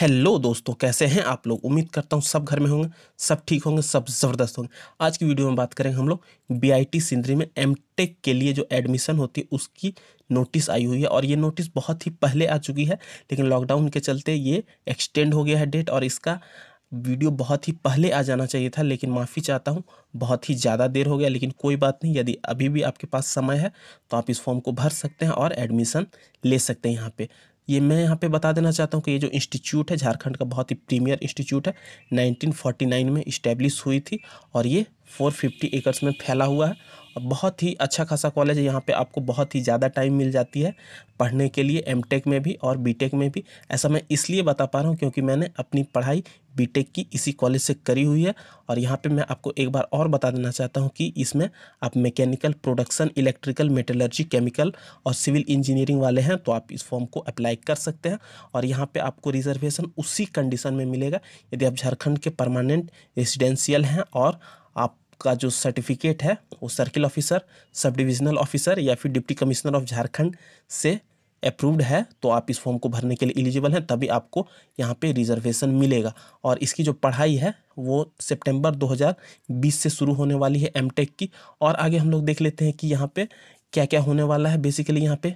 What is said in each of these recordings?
hello दोस्तों कैसे हैं आप लोग उम्मीद करता हूँ सब घर में होंगे सब ठीक होंगे सब ज़बरदस्त होंगे आज की वीडियो में बात करेंगे हम लोग बीआईटी सिंदरी में एमटेक के लिए जो एडमिशन होती है उसकी नोटिस आई हुई है और ये नोटिस बहुत ही पहले आ चुकी है लेकिन लॉकडाउन के चलते ये एक्सटेंड हो गया है डेट और इसका वीडियो बहुत ही पहले आ जाना चाहिए था लेकिन माफ़ी चाहता हूँ बहुत ही ज़्यादा देर हो गया लेकिन कोई बात नहीं यदि अभी भी आपके पास समय है तो आप इस फॉर्म को भर सकते हैं और एडमिशन ले सकते हैं यहाँ पे ये मैं यहाँ पे बता देना चाहता हूँ कि ये जो इंस्टीट्यूट है झारखंड का बहुत ही प्रीमियर इंस्टीट्यूट है 1949 में इस्टेब्लिश हुई थी और ये 450 एकर्स में फैला हुआ है बहुत ही अच्छा खासा कॉलेज है यहाँ पे आपको बहुत ही ज़्यादा टाइम मिल जाती है पढ़ने के लिए एम में भी और बी में भी ऐसा मैं इसलिए बता पा रहा हूँ क्योंकि मैंने अपनी पढ़ाई टेक की इसी कॉलेज से करी हुई है और यहाँ पे मैं आपको एक बार और बता देना चाहता हूँ कि इसमें आप mechanical production electrical metallurgy chemical और सिविल इंजीनियरिंग वाले हैं तो आप इस फॉर्म को अप्लाई कर सकते हैं और यहाँ पे आपको रिजर्वेशन उसी कंडीशन में मिलेगा यदि आप झारखंड के परमानेंट रेजिडेंशियल हैं और का जो सर्टिफिकेट है वो circle officer sub divisional officer या फिर डिप्टी कमिश्नर ऑफ झारखंड से अप्रूव्ड है तो आप इस फॉर्म को भरने के लिए एलिजिबल हैं तभी आपको यहाँ पे रिजर्वेशन मिलेगा और इसकी जो पढ़ाई है वो सितंबर 2020 से शुरू होने वाली है एम की और आगे हम लोग देख लेते हैं कि यहाँ पे क्या क्या होने वाला है बेसिकली यहाँ पे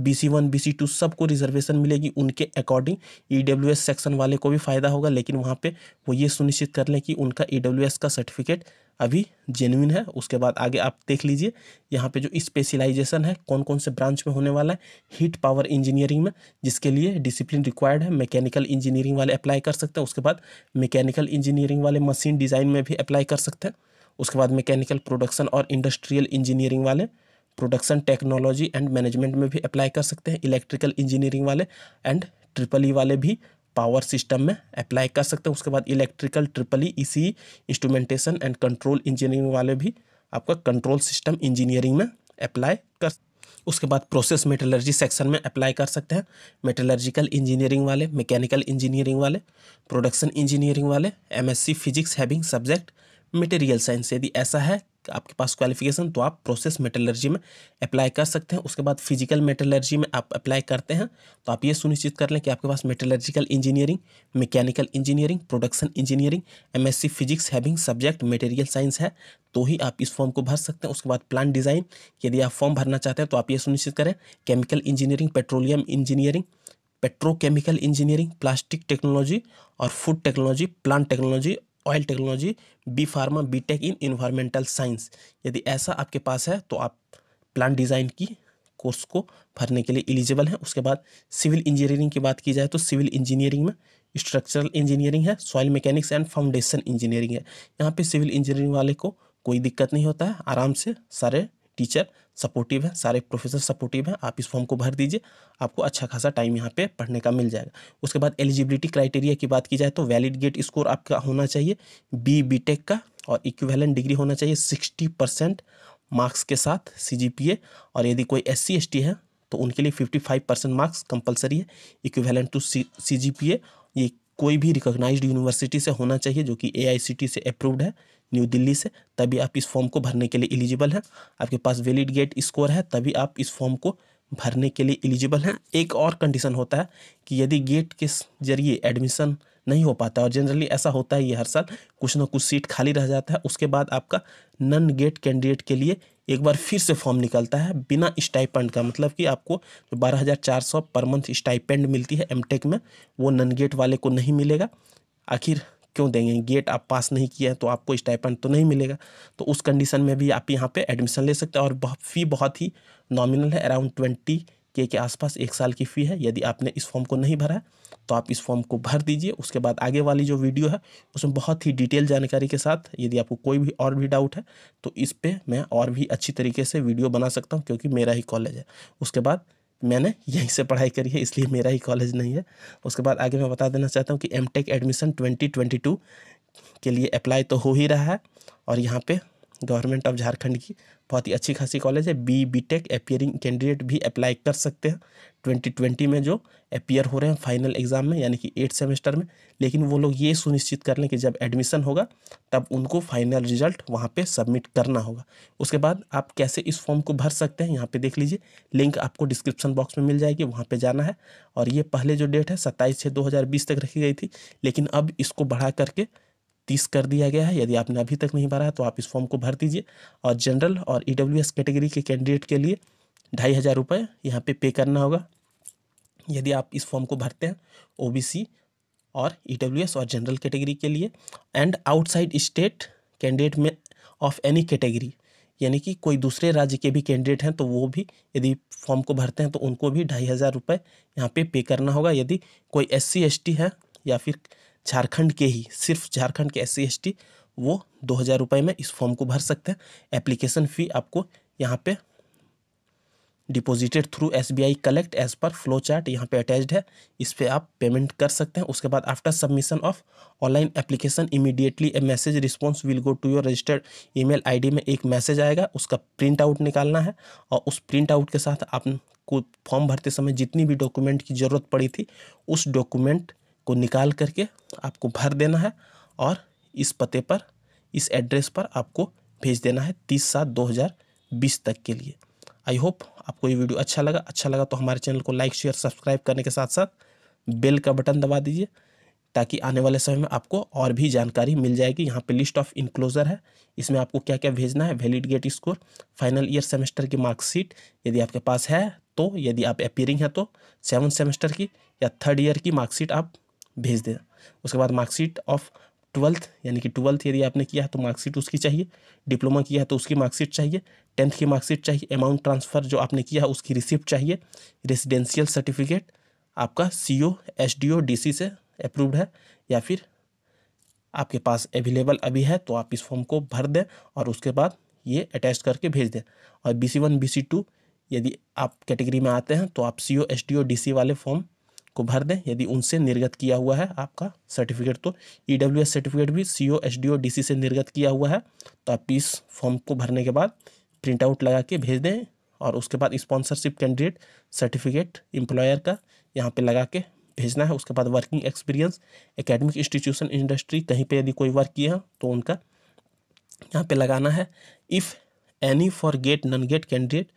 B C one B C two सबको रिजर्वेशन मिलेगी उनके according E W S section वाले को भी फ़ायदा होगा लेकिन वहाँ पे वो ये सुनिश्चित कर लें कि उनका ई डब्ल्यू एस का सर्टिफिकेट अभी जेनुइन है उसके बाद आगे आप देख लीजिए यहाँ पे जो स्पेशलाइजेशन है कौन कौन से ब्रांच में होने वाला है हीट पावर इंजीनियरिंग में जिसके लिए डिसिप्लिन रिक्वायर्ड है मैकेनिकल इंजीनियरिंग वाले अप्लाई कर सकते हैं उसके बाद मैकेनिकल इंजीनियरिंग वाले मशीन डिज़ाइन में भी अप्लाई कर सकते हैं उसके बाद मैकेनिकल प्रोडक्शन और इंडस्ट्रियल इंजीनियरिंग वाले प्रोडक्शन टेक्नोलॉजी एंड मैनेजमेंट में भी अप्लाई कर सकते हैं इलेक्ट्रिकल इंजीनियरिंग वाले एंड ट्रिपल ई वाले भी पावर सिस्टम में अप्लाई कर सकते हैं उसके बाद इलेक्ट्रिकल ट्रिपल ई इसी इंस्ट्रूमेंटेशन एंड कंट्रोल इंजीनियरिंग वाले भी आपका कंट्रोल सिस्टम इंजीनियरिंग में अप्लाई कर उसके बाद प्रोसेस मेटलर्जी सेक्शन में अप्लाई कर सकते हैं मेटलर्जिकल इंजीनियरिंग वाले मैकेनिकल इंजीनियरिंग वाले प्रोडक्शन इंजीनियरिंग वाले MSc physics having subject material science यदि ऐसा है आपके पास क्वालिफिकेशन तो आप प्रोसेस मेटलर्जी में अप्लाई कर सकते हैं उसके बाद फिजिकल मेटलर्जी में आप अप्लाई करते हैं तो आप ये सुनिश्चित कर लें कि आपके पास metallurgical engineering mechanical engineering production engineering MSc physics having subject material science है तो ही आप इस फॉर्म को भर सकते हैं उसके बाद प्लान डिज़ाइन यदि आप फॉर्म भरना चाहते हैं तो आप ये सुनिश्चित करें chemical engineering petroleum engineering petrochemical engineering plastic technology और food technology plant technology oil technology B pharma B tech in environmental science यदि ऐसा आपके पास है तो आप प्लान डिज़ाइन की कोर्स को भरने के लिए एलिजिबल हैं उसके बाद सिविल इंजीनियरिंग की बात की जाए तो सिविल इंजीनियरिंग में स्ट्रक्चरल इंजीनियरिंग है soil mechanics and foundation engineering है यहाँ पे सिविल इंजीनियरिंग वाले को कोई दिक्कत नहीं होता है आराम से सारे टीचर सपोर्टिव है सारे प्रोफेसर सपोर्टिव हैं आप इस फॉर्म को भर दीजिए आपको अच्छा खासा टाइम यहाँ पे पढ़ने का मिल जाएगा उसके बाद एलिजिबिलिटी क्राइटेरिया की बात की जाए तो वैलिड गेट स्कोर आपका होना चाहिए बी बी टेक का और इक्विवेलेंट डिग्री होना चाहिए सिक्सटी परसेंट मार्क्स के साथ सी और यदि कोई एस सी है तो उनके लिए fifty five percent marks compulsory है इक्विवेलेंट टू सी सी ये कोई भी रिकोगनाइज यूनिवर्सिटी से होना चाहिए जो कि ए से अप्रूव्ड है न्यू दिल्ली से तभी आप इस फॉर्म को भरने के लिए एलिजिबल हैं आपके पास वैलिड गेट स्कोर है तभी आप इस फॉर्म को भरने के लिए एलिजिबल हैं एक और कंडीशन होता है कि यदि गेट के जरिए एडमिशन नहीं हो पाता और जनरली ऐसा होता है ये हर साल कुछ ना कुछ सीट खाली रह जाता है उसके बाद आपका नन गेट कैंडिडेट के लिए एक बार फिर से फॉर्म निकलता है बिना स्टाइपेंड का मतलब कि आपको जो बारह हज़ार चार सौ पर मंथ स्टाइपेंड मिलती है एमटेक में वो नन गेट वाले को नहीं मिलेगा आखिर क्यों देंगे गेट आप पास नहीं किया है तो आपको स्टाइपन तो नहीं मिलेगा तो उस कंडीशन में भी आप यहाँ पे एडमिशन ले सकते हैं और फ़ी बहुत ही नॉमिनल है अराउंड ट्वेंटी के के आसपास एक साल की फ़ी है यदि आपने इस फॉर्म को नहीं भरा तो आप इस फॉर्म को भर दीजिए उसके बाद आगे वाली जो वीडियो है उसमें बहुत ही डिटेल जानकारी के साथ यदि आपको कोई भी और भी डाउट है तो इस पर मैं और भी अच्छी तरीके से वीडियो बना सकता हूँ क्योंकि मेरा ही कॉलेज है उसके बाद मैंने यहीं से पढ़ाई करी है इसलिए मेरा ही कॉलेज नहीं है उसके बाद आगे मैं बता देना चाहता हूँ कि M tech admission twenty twenty two के लिए अप्लाई तो हो ही रहा है और यहाँ पे गवर्नमेंट ऑफ झारखंड की बहुत ही अच्छी खासी कॉलेज है B B tech appearing candidate भी अप्लाई कर सकते हैं 2020 में जो अपियर हो रहे हैं फाइनल एग्ज़ाम में यानी कि एट सेमेस्टर में लेकिन वो लोग ये सुनिश्चित कर लें कि जब एडमिशन होगा तब उनको फाइनल रिजल्ट वहाँ पे सबमिट करना होगा उसके बाद आप कैसे इस फॉर्म को भर सकते हैं यहाँ पे देख लीजिए लिंक आपको डिस्क्रिप्शन बॉक्स में मिल जाएगी वहाँ पर जाना है और ये पहले जो डेट है सत्ताईस छः दो तक रखी गई थी लेकिन अब इसको बढ़ा करके तीस कर दिया गया है यदि आपने अभी तक नहीं भरा है तो आप इस फॉर्म को भर दीजिए और जनरल और ई e कैटेगरी के कैंडिडेट के लिए ढाई हज़ार रुपये यहाँ पे पे करना होगा यदि आप इस फॉर्म को भरते हैं ओबीसी और ईडब्ल्यूएस e और जनरल कैटेगरी के लिए एंड आउटसाइड स्टेट कैंडिडेट में ऑफ एनी कैटेगरी यानी कि कोई दूसरे राज्य के भी कैंडिडेट हैं तो वो भी यदि फॉर्म को भरते हैं तो उनको भी ढाई हज़ार रुपये यहाँ पे पे करना होगा यदि कोई एस सी एस टी है या फिर झारखंड के ही सिर्फ झारखंड के एस सी एस टी वो दो हज़ार रुपये में इस फॉर्म को भर सकते हैं एप्लीकेशन फ़ी आपको यहाँ पे deposited through S B I collect as per flow chart यहाँ पे अटैच्ड है इस पर आप पेमेंट कर सकते हैं उसके बाद after submission of online application immediately a message response will go to your registered email ID में एक मैसेज आएगा उसका प्रिंट आउट निकालना है और उस प्रिंट आउट के साथ आपको फॉर्म भरते समय जितनी भी डॉक्यूमेंट की ज़रूरत पड़ी थी उस डॉक्यूमेंट को निकाल करके आपको भर देना है और इस पते पर इस एड्रेस पर आपको भेज देना है तीस सात दो हज़ार बीस तक के लिए आई होप आपको ये वीडियो अच्छा लगा अच्छा लगा तो हमारे चैनल को लाइक शेयर सब्सक्राइब करने के साथ साथ बेल का बटन दबा दीजिए ताकि आने वाले समय में आपको और भी जानकारी मिल जाएगी यहाँ पे लिस्ट ऑफ इनक्लोजर है इसमें आपको क्या क्या भेजना है valid GATE score final year semester की मार्कशीट यदि आपके पास है तो यदि आप अपियरिंग है तो सेवन सेमेस्टर की या थर्ड ईयर की मार्कशीट आप भेज दें उसके बाद मार्कशीट ऑफ ट्वेल्थ यानी कि ट्वेल्थ यदि आपने किया है तो मार्कशीट उसकी चाहिए डिप्लोमा किया है तो उसकी मार्कशीट चाहिए टेंथ की मार्कशीट चाहिए अमाउंट ट्रांसफ़र जो आपने किया है उसकी रिसिप्ट चाहिए रेसिडेंशियल सर्टिफिकेट आपका C O S D O D C से अप्रूव्ड है या फिर आपके पास अवेलेबल अभी है तो आप इस फॉर्म को भर दें और उसके बाद ये अटैच करके भेज दें और B C one B C two यदि आप कैटेगरी में आते हैं तो आप C O S D O D C वाले फॉर्म को भर दें यदि उनसे निर्गत किया हुआ है आपका सर्टिफिकेट तो ई e सर्टिफिकेट भी C O S D O D C से निर्गत किया हुआ है तो आप इस फॉर्म को भरने के बाद प्रिंट आउट लगा के भेज दें और उसके बाद स्पॉन्सरशिप कैंडिडेट सर्टिफिकेट एम्प्लॉयर का यहाँ पे लगा के भेजना है उसके बाद working experience academic institution industry कहीं पे यदि कोई वर्क किया तो उनका यहाँ पे लगाना है if any for GATE non GATE candidate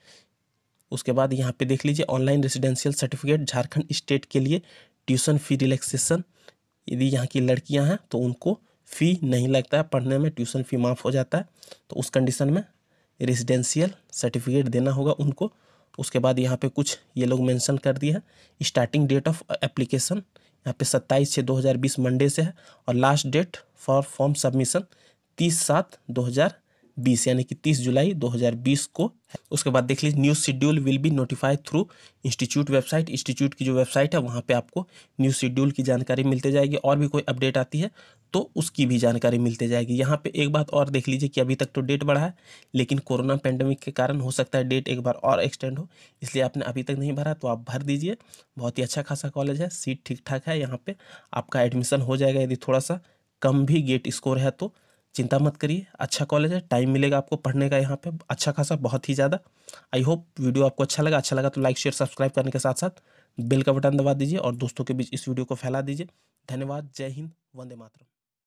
उसके बाद यहाँ पे देख लीजिए online residential certificate Jharkhand state के लिए ट्यूशन फ़ी रिलैक्सेशन यदि यहाँ की लड़कियाँ हैं तो उनको फ़ी नहीं लगता है पढ़ने में ट्यूशन फ़ी माफ़ हो जाता है तो उस कंडीशन में रेजिडेंशियल सर्टिफिकेट देना होगा उनको उसके बाद यहाँ पे कुछ ये लोग मेंशन कर दिए हैं स्टार्टिंग डेट ऑफ एप्लीकेशन यहाँ पे सत्ताईस छः बीस मंडे से है और last date for form submission तीस सात हज़ार बीस यानी कि तीस जुलाई 2020 को है उसके बाद देख लीजिए news schedule will be notify through institute website institute की जो वेबसाइट है वहाँ पे आपको न्यूज़ शेड्यूल की जानकारी मिलते जाएगी और भी कोई अपडेट आती है तो उसकी भी जानकारी मिलते जाएगी यहाँ पे एक बात और देख लीजिए कि अभी तक तो डेट बढ़ा है लेकिन कोरोना पैंडमिक के कारण हो सकता है डेट एक बार और एक्सटेंड हो इसलिए आपने अभी तक नहीं भरा तो आप भर दीजिए बहुत ही अच्छा खासा कॉलेज है सीट ठीक ठाक है यहाँ पर आपका एडमिशन हो जाएगा यदि थोड़ा सा कम भी गेट स्कोर है तो चिंता मत करिए अच्छा कॉलेज है टाइम मिलेगा आपको पढ़ने का यहाँ पे अच्छा खासा बहुत ही ज़्यादा आई होप वीडियो आपको अच्छा लगा अच्छा लगा तो लाइक शेयर सब्सक्राइब करने के साथ साथ बेल का बटन दबा दीजिए और दोस्तों के बीच इस वीडियो को फैला दीजिए धन्यवाद जय हिंद वंदे मातरम